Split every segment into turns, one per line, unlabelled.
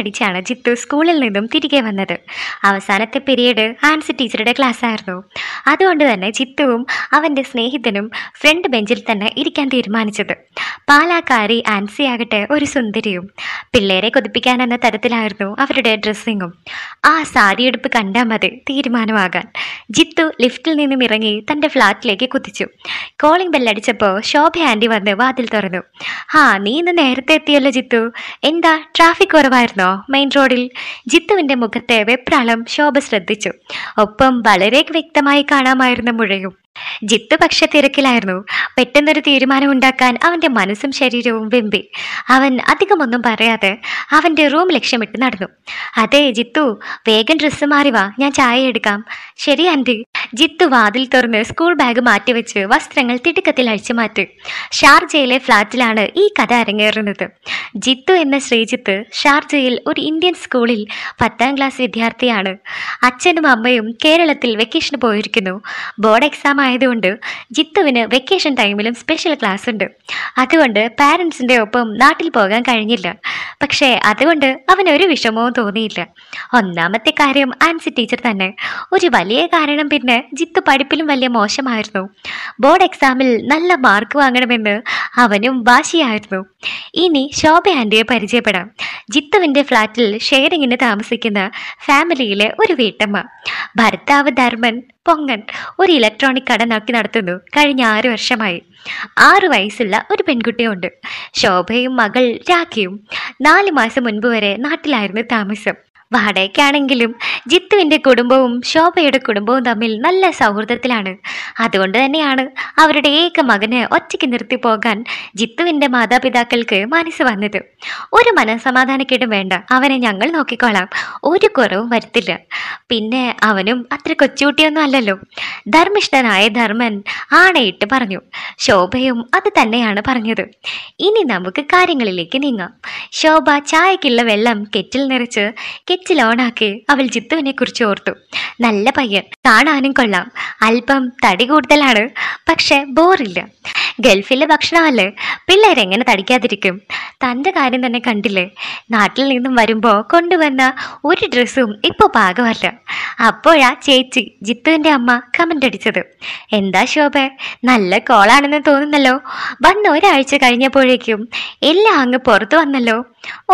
അടിച്ചാണ് ജിത്തു സ്കൂളിൽ നിന്നും തിരികെ വന്നത് അവസാനത്തെ പീരീഡ് ആൻസി ടീച്ചറുടെ ക്ലാസ് ആയിരുന്നു അതുകൊണ്ട് തന്നെ ചിത്തുവും അവൻ്റെ സ്നേഹിതനും ഫ്രണ്ട് ബെഞ്ചിൽ തന്നെ ഇരിക്കാൻ തീരുമാനിച്ചത് പാലാക്കാരി ആൻസി ആകട്ടെ ഒരു സുന്ദരിയും പിള്ളേരെ കൊതിപ്പിക്കാനെന്ന തരത്തിലായിരുന്നു അവരുടെ ഡ്രസ്സിങ്ങും ആ സാരിയെടുപ്പ് കണ്ടാൽ മതി തീരുമാനമാകാൻ ജിത്തു ലിഫ്റ്റിൽ നിന്നും ഇറങ്ങി തൻ്റെ ഫ്ലാറ്റിലേക്ക് കുതിച്ചു കോളിംഗ് ബെല്ലടിച്ചപ്പോൾ ശോഭ ആൻറ്റി വന്ന് വാതിൽ തുറന്നു ഹാ നീ ഇന്ന് നേരത്തെ എത്തിയല്ലോ ജിത്തു എന്താ ട്രാഫിക് കുറവായിരുന്നു തുടർന്നോ മെയിൻ റോഡിൽ ജിത്തുവിൻ്റെ മുഖത്തെ വെപ്രാളം ശോഭ ശ്രദ്ധിച്ചു ഒപ്പം വളരെ വ്യക്തമായി കാണാമായിരുന്നു മുഴയും ജിത്തു പക്ഷെ തിരക്കിലായിരുന്നു പെട്ടെന്നൊരു തീരുമാനം ഉണ്ടാക്കാൻ അവൻ്റെ മനസ്സും ശരീരവും വെമ്പി അവൻ അധികമൊന്നും പറയാതെ അവൻ്റെ റൂം ലക്ഷ്യമിട്ട് നടന്നു അതെ ജിത്തു വേഗം ഡ്രസ്സ് മാറി വാ ഞാൻ ചായ എടുക്കാം ശരി ആൻറ്റി ജിത്തു വാതിൽ തുറന്ന് സ്കൂൾ ബാഗ് മാറ്റിവെച്ച് വസ്ത്രങ്ങൾ തിടുക്കത്തിൽ അഴിച്ചു മാറ്റി ഷാർജയിലെ ഫ്ലാറ്റിലാണ് ഈ കഥ അരങ്ങേറുന്നത് ജിത്തു എന്ന ശ്രീജിത്ത് ഷാർജയിൽ ഒരു ഇന്ത്യൻ സ്കൂളിൽ പത്താം ക്ലാസ് വിദ്യാർത്ഥിയാണ് അച്ഛനും അമ്മയും കേരളത്തിൽ വെക്കേഷന് പോയിരിക്കുന്നു ബോർഡ് എക്സാം ആയതുകൊണ്ട് ജിത്തുവിന് വെക്കേഷൻ ടൈമിലും സ്പെഷ്യൽ ക്ലാസ് ഉണ്ട് അതുകൊണ്ട് പാരൻസിൻ്റെ ഒപ്പം നാട്ടിൽ പോകാൻ കഴിഞ്ഞില്ല പക്ഷേ അതുകൊണ്ട് അവനൊരു വിഷമവും തോന്നിയില്ല ഒന്നാമത്തെ കാര്യം ആൻസി ടീച്ചർ തന്നെ ഒരു വലിയ കാരണം പിന്നെ ജിത്തു പഠിപ്പിലും വലിയ മോശമായിരുന്നു ബോർഡ് എക്സാമിൽ നല്ല മാർക്ക് വാങ്ങണമെന്ന് അവനും വാശിയായിരുന്നു ഇനി ശോഭ ആൻറ്റിയെ പരിചയപ്പെടാം ജിത്തുവിൻ്റെ ഫ്ലാറ്റിൽ ഷെയറിങ്ങിന് താമസിക്കുന്ന ഫാമിലിയിലെ ഒരു വീട്ടമ്മ ഭർത്താവ് ധർമ്മൻ പൊങ്ങൻ ഒരു ഇലക്ട്രോണിക് കട നോക്കി നടത്തുന്നു കഴിഞ്ഞ ആറു വർഷമായി ആറു വയസ്സുള്ള ഒരു പെൺകുട്ടിയുണ്ട് ശോഭയും മകൾ രാഖിയും നാല് മാസം മുൻപ് വരെ നാട്ടിലായിരുന്നു താമസം വാടകയ്ക്കാണെങ്കിലും ജിത്തുവിൻ്റെ കുടുംബവും ശോഭയുടെ കുടുംബവും തമ്മിൽ നല്ല സൗഹൃദത്തിലാണ് അതുകൊണ്ട് തന്നെയാണ് അവരുടെ ഏക മകന് ഒറ്റയ്ക്ക് നിർത്തി പോകാൻ ജിത്തുവിൻ്റെ മാതാപിതാക്കൾക്ക് മനസ്സ് വന്നത് ഒരു മനസ്സമാധാനക്കേടും വേണ്ട അവനെ ഞങ്ങൾ നോക്കിക്കോളാം ഒരു കുറവും വരുത്തില്ല പിന്നെ അവനും അത്ര കൊച്ചുകുട്ടിയൊന്നും അല്ലല്ലോ ധർമ്മിഷ്ഠനായ ധർമ്മൻ ആണയിട്ട് പറഞ്ഞു ശോഭയും അത് തന്നെയാണ് പറഞ്ഞത് ഇനി നമുക്ക് കാര്യങ്ങളിലേക്ക് നീങ്ങാം ശോഭ ചായക്കുള്ള വെള്ളം കെറ്റിൽ നിറച്ച് കെറ്റിൽ സ്വിച്ച് ലോണാക്കി അവൾ ജിത്തുവിനെ കുറിച്ച് ഓർത്തു നല്ല പയ്യൻ കാണാനും കൊള്ളാം അല്പം തടി കൂടുതലാണ് പക്ഷെ ബോറില്ല ഗൾഫിലെ ഭക്ഷണമല്ലേ പിള്ളേരെങ്ങനെ തടിക്കാതിരിക്കും തൻ്റെ കാര്യം തന്നെ കണ്ടില്ലേ നാട്ടിൽ നിന്നും വരുമ്പോൾ കൊണ്ടുവന്ന ഒരു ഡ്രസ്സും ഇപ്പോൾ പാകമല്ല അപ്പോഴാ ചേച്ചി ജിത്തുവിൻ്റെ അമ്മ കമൻ്റ് അടിച്ചത് എന്താ ശോഭ നല്ല കോളാണെന്ന് തോന്നുന്നല്ലോ വന്ന ഒരാഴ്ച കഴിഞ്ഞപ്പോഴേക്കും എല്ലാം അങ്ങ് പുറത്തു വന്നല്ലോ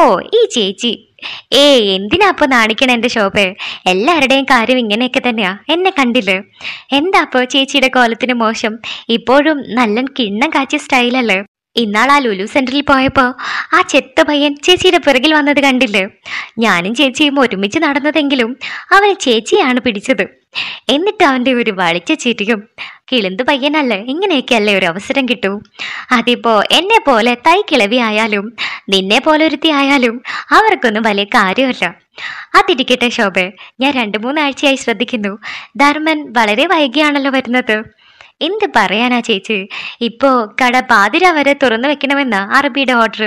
ഓ ഈ ചേച്ചി ഏ എന്തിനാ അപ്പൊ നാണിക്കണ എൻ്റെ ഷോപ്പ് എല്ലാവരുടെയും കാര്യം ഇങ്ങനെയൊക്കെ തന്നെയാ എന്നെ കണ്ടില്ലേ എന്താ അപ്പോ ചേച്ചിയുടെ കോലത്തിന് മോശം ഇപ്പോഴും നല്ല കിണ്ണം കാച്ചിയ സ്റ്റൈലല്ലേ ഇന്നാൾ ആ ലുലു സെന്ററിൽ പോയപ്പോൾ ആ ചെത്ത പയ്യൻ ചേച്ചിയുടെ പിറകിൽ വന്നത് കണ്ടില്ലേ ഞാനും ചേച്ചിയും ഒരുമിച്ച് നടന്നതെങ്കിലും അവൻ ചേച്ചിയാണ് പിടിച്ചത് എന്നിട്ട് അവൻ്റെ ഒരു വളിച്ച ചിരിയും കിളിന്ത് പയ്യനല്ലേ ഇങ്ങനെയൊക്കെയല്ലേ ഒരു അവസരം കിട്ടൂ അതിപ്പോ എന്നെ പോലെ തൈ കിളവി ആയാലും നിന്നെ പോലെ ഒരുത്തി ആയാലും അവർക്കൊന്നും വലിയ കാര്യമല്ല അതിരിക്കട്ടെ ശോഭ ഞാൻ രണ്ട് മൂന്നാഴ്ചയായി ശ്രദ്ധിക്കുന്നു ധർമ്മൻ വളരെ വൈകിയാണല്ലോ വരുന്നത് എന്ത് പറയാനാ ചേച്ചി ഇപ്പോ കട പാതിര വരെ തുറന്നു വെക്കണമെന്ന അറബിയുടെ ഓർഡർ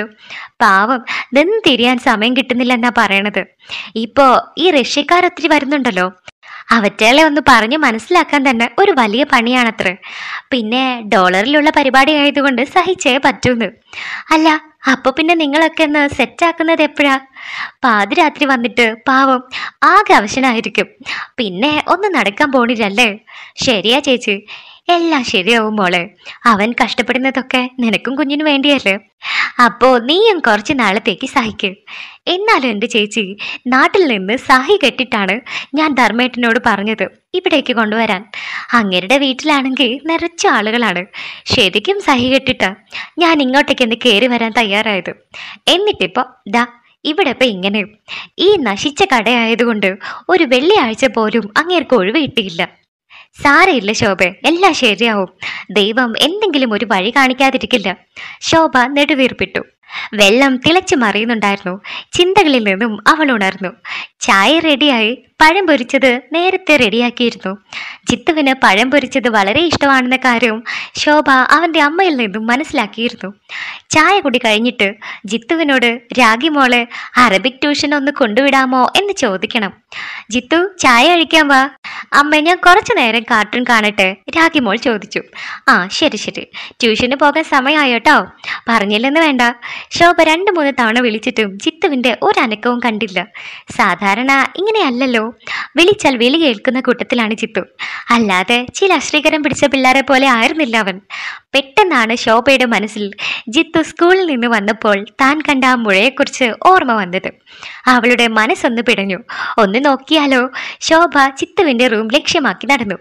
പാവം ഇതെന്ന് തിരിയാൻ സമയം കിട്ടുന്നില്ല എന്നാ പറയണത് ഇപ്പോ ഈ റഷ്യക്കാർ ഒത്തിരി വരുന്നുണ്ടല്ലോ അവറ്റകളെ ഒന്ന് പറഞ്ഞു മനസ്സിലാക്കാൻ തന്നെ ഒരു വലിയ പണിയാണത്ര പിന്നെ ഡോളറിലുള്ള പരിപാടി ആയതുകൊണ്ട് സഹിച്ചേ പറ്റൂന്ന് അല്ല അപ്പൊ പിന്നെ നിങ്ങളൊക്കെ ഒന്ന് സെറ്റാക്കുന്നത് എപ്പോഴാ പാതിരാത്രി വന്നിട്ട് പാവം ആകെ അവശനായിരിക്കും പിന്നെ ഒന്ന് നടക്കാൻ പോണില്ലല്ലേ ശരിയാ ചേച്ചി എല്ലാം ശരിയാവും മോള് അവൻ കഷ്ടപ്പെടുന്നതൊക്കെ നിനക്കും കുഞ്ഞിനു വേണ്ടിയല്ലേ അപ്പോ നീയും കുറച്ച് നാളത്തേക്ക് സഹിക്ക് എന്നാലും എൻ്റെ ചേച്ചി നാട്ടിൽ നിന്ന് സഹി കെട്ടിട്ടാണ് ഞാൻ ധർമ്മേട്ടനോട് പറഞ്ഞത് ഇവിടേക്ക് കൊണ്ടുവരാൻ അങ്ങേരുടെ വീട്ടിലാണെങ്കിൽ നിറച്ച ആളുകളാണ് ശരിക്കും സഹി കെട്ടിട്ട ഞാൻ ഇങ്ങോട്ടേക്ക് ഒന്ന് കയറി വരാൻ തയ്യാറായത് എന്നിട്ടിപ്പോ ദാ ഇവിടെ ഇപ്പൊ ഇങ്ങനെ ഈ നശിച്ച കടയായതുകൊണ്ട് ഒരു വെള്ളിയാഴ്ച പോലും അങ്ങേർക്ക് ഒഴിവ് കിട്ടിയില്ല സാരയില്ല ശോഭ എല്ലാം ശരിയാവും ദൈവം എന്തെങ്കിലും ഒരു വഴി കാണിക്കാതിരിക്കില്ല ശോഭ നെടുവീർപ്പിട്ടു വെള്ളം തിളച്ചു മറിയുന്നുണ്ടായിരുന്നു ചിന്തകളിൽ നിന്നും അവൾ ഉണർന്നു ചായ റെഡിയായി പഴം പൊരിച്ചത് നേരത്തെ റെഡിയാക്കിയിരുന്നു ചിത്തുവിന് പഴം പൊരിച്ചത് വളരെ ഇഷ്ടമാണെന്ന കാര്യവും ശോഭ അവൻ്റെ അമ്മയിൽ നിന്നും മനസ്സിലാക്കിയിരുന്നു ചായ കുടി കഴിഞ്ഞിട്ട് ജിത്തുവിനോട് രാഗി മോളെ അറബിക് ട്യൂഷൻ ഒന്ന് കൊണ്ടുവിടാമോ എന്ന് ചോദിക്കണം ജിത്തു ചായ കഴിക്കാൻ വാ അമ്മ ഞാൻ കുറച്ചു നേരം കാർട്ടൂൺ കാണട്ടെ രാഗി മോൾ ചോദിച്ചു ആ ശരി ശരി ട്യൂഷന് പോകാൻ സമയമായോട്ടോ പറഞ്ഞില്ലെന്ന് വേണ്ട ശോഭ രണ്ട് മൂന്ന് തവണ വിളിച്ചിട്ടും ജിത്തുവിൻ്റെ ഒരനക്കവും കണ്ടില്ല സാധാരണ ഇങ്ങനെയല്ലല്ലോ വിളിച്ചാൽ വിളി കേൾക്കുന്ന കൂട്ടത്തിലാണ് ചിത്തു അല്ലാതെ ചില അശ്രീകരം പിടിച്ച പിള്ളേരെ പോലെ ആയിരുന്നില്ല അവൻ പെട്ടെന്നാണ് ശോഭയുടെ മനസ്സിൽ ജിത്തു സ്കൂളിൽ നിന്ന് വന്നപ്പോൾ താൻ കണ്ട ആ മുഴയെക്കുറിച്ച് ഓർമ്മ വന്നത് അവളുടെ മനസ്സൊന്ന് പിടഞ്ഞു ഒന്ന് നോക്കിയാലോ ശോഭ ചിത്തുവിൻ്റെ റൂം ലക്ഷ്യമാക്കി നടന്നു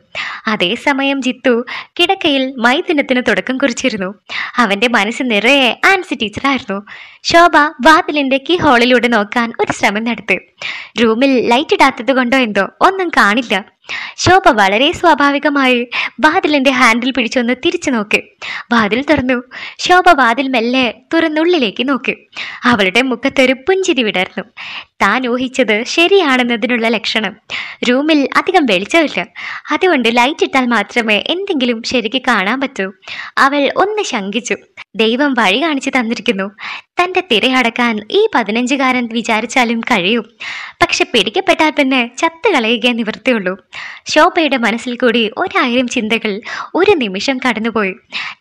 അതേസമയം ജിത്തു കിടക്കയിൽ മൈദിനത്തിന് തുടക്കം കുറിച്ചിരുന്നു അവൻ്റെ മനസ്സ് നിറയെ ആൻസി ടീച്ചറായിരുന്നു ശോഭ വാതിലിന്റെ കീ ഹോളിലൂടെ നോക്കാൻ ഒരു ശ്രമം നടത്തി റൂമിൽ ലൈറ്റ് ഇടാത്തത് കൊണ്ടോ എന്തോ ഒന്നും കാണില്ല ശോഭ വളരെ സ്വാഭാവികമായി വാതിലിന്റെ ഹാൻഡിൽ പിടിച്ചൊന്ന് തിരിച്ചു നോക്ക് വാതിൽ തുറന്നു ശോഭ വാതിൽ മെല്ലെ തുറന്നുള്ളിലേക്ക് നോക്കി അവളുടെ മുഖത്തൊരു പുഞ്ചിരി വിടർന്നു താൻ ഊഹിച്ചത് ശരിയാണെന്നതിനുള്ള ലക്ഷണം റൂമിൽ അധികം വെളിച്ചമില്ല അതുകൊണ്ട് ലൈറ്റ് ഇട്ടാൽ മാത്രമേ എന്തെങ്കിലും ശരിക്ക് കാണാൻ പറ്റൂ അവൾ ഒന്ന് ശങ്കിച്ചു ദൈവം വഴി കാണിച്ചു തന്നിരിക്കുന്നു തന്റെ തിരയടക്കാൻ ഈ പതിനഞ്ചുകാരൻ വിചാരിച്ചാലും കഴിയും പക്ഷെ പിടിക്കപ്പെട്ടാൽ പിന്നെ ചത്തുകളയുകയെ നിവൃത്തിയുള്ളൂ ശോഭയുടെ മനസ്സിൽ കൂടി ഒരായിരം ചിന്തകൾ ഒരു നിമിഷം കടന്നുപോയി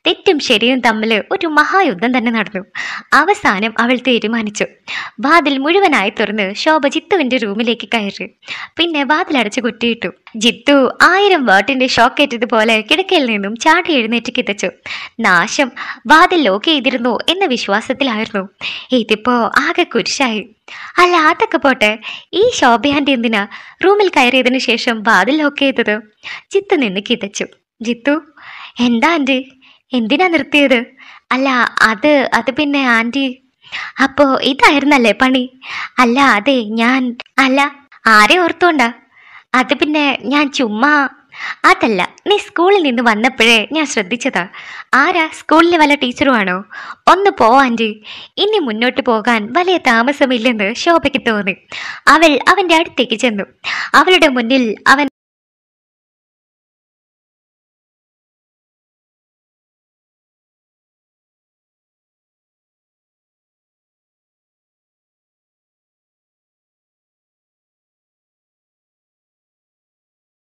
തെറ്റും ശരിയും തമ്മിൽ ഒരു മഹായുദ്ധം തന്നെ നടന്നു അവസാനം അവൾ തീരുമാനിച്ചു വാതിൽ മുഴുവനായി തുറന്ന് ശോഭ ചിത്തുവിൻ്റെ റൂമിലേക്ക് കയറി പിന്നെ വാതിലടച്ച് കുറ്റിയിട്ടു ജിത്തു ആയിരം വാട്ടിന്റെ ഷോക്കേറ്റതുപോലെ കിടക്കയിൽ നിന്നും ചാടി എഴുന്നേറ്റ് കിതച്ചു നാശം വാതിൽ ലോക്ക് ചെയ്തിരുന്നു എന്ന വിശ്വാസത്തിലായിരുന്നു ഇതിപ്പോ ആകെ കുരിശായി അല്ല അതൊക്കെ പോട്ടെ ഈ ശോഭയാന്റെ എന്തിനാ റൂമിൽ കയറിയതിനു ശേഷം വാതിൽ ലോക്ക് ചെയ്തത് ജിത്തു നിന്ന് കിതച്ചു ജിത്തു എന്താ ആന്റി എന്തിനാ നിർത്തിയത് അല്ല അത് അത് പിന്നെ ആന്റി അപ്പോ ഇതായിരുന്നല്ലേ പണി അല്ല അതെ ഞാൻ അല്ല ആരെ ഓർത്തോണ്ടാ അത് പിന്നെ ഞാൻ ചുമ്മാ അതല്ല നീ സ്കൂളിൽ നിന്ന് വന്നപ്പോഴേ ഞാൻ ശ്രദ്ധിച്ചതാ ആരാ സ്കൂളിലെ വല്ല ടീച്ചറുമാണോ ഒന്ന് പോ ഇനി മുന്നോട്ട് പോകാൻ വലിയ താമസമില്ലെന്ന് ശോഭയ്ക്ക് തോന്നി അവൾ അവൻ്റെ അടുത്തേക്ക് ചെന്നു അവളുടെ മുന്നിൽ അവൻ